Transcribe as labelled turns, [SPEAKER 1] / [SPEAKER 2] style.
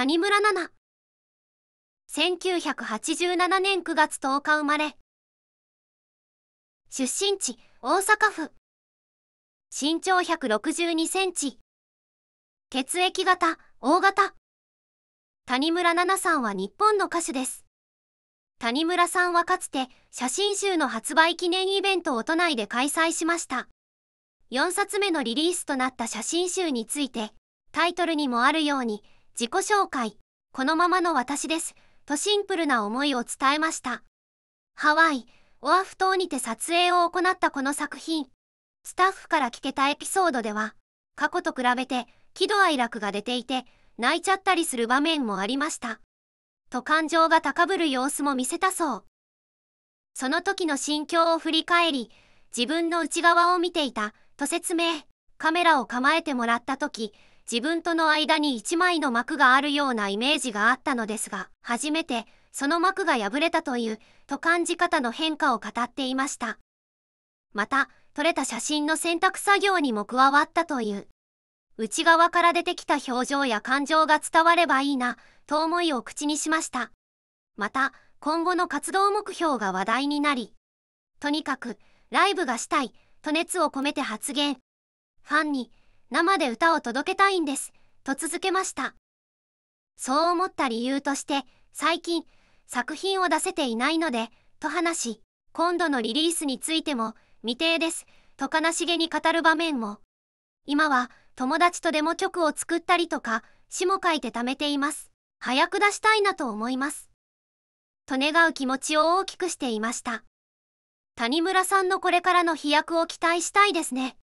[SPEAKER 1] 谷村奈々1987年9月10日生まれ出身地大阪府
[SPEAKER 2] 身長162センチ血液型大型谷村奈々さんは日本の歌手です谷村さんはかつて写真集の発売記念イベントを都内で開催しました4冊目のリリースとなった写真集についてタイトルにもあるように自己紹介。このままの私です。とシンプルな思いを伝えました。ハワイ、オアフ島にて撮影を行ったこの作品。スタッフから聞けたエピソードでは、過去と比べて喜怒哀楽が出ていて、泣いちゃったりする場面もありました。と感情が高ぶる様子も見せたそう。その時の心境を振り返り、自分の内側を見ていた、と説明。カメラを構えてもらった時、自分との間に一枚の幕があるようなイメージがあったのですが、初めてその幕が破れたという、と感じ方の変化を語っていました。また、撮れた写真の選択作業にも加わったという。内側から出てきた表情や感情が伝わればいいな、と思いを口にしました。また、今後の活動目標が話題になり、とにかく、ライブがしたい、と熱を込めて発言。ファンに、生で歌を届けたいんですと続けましたそう思った理由として最近作品を出せていないのでと話し今度のリリースについても未定ですと悲しげに語る場面も今は友達とデモ曲を作ったりとか詩も書いて貯めています早く出したいなと思いますと願う気持ちを大きくしていました谷村さんのこれからの飛躍を期待したいですね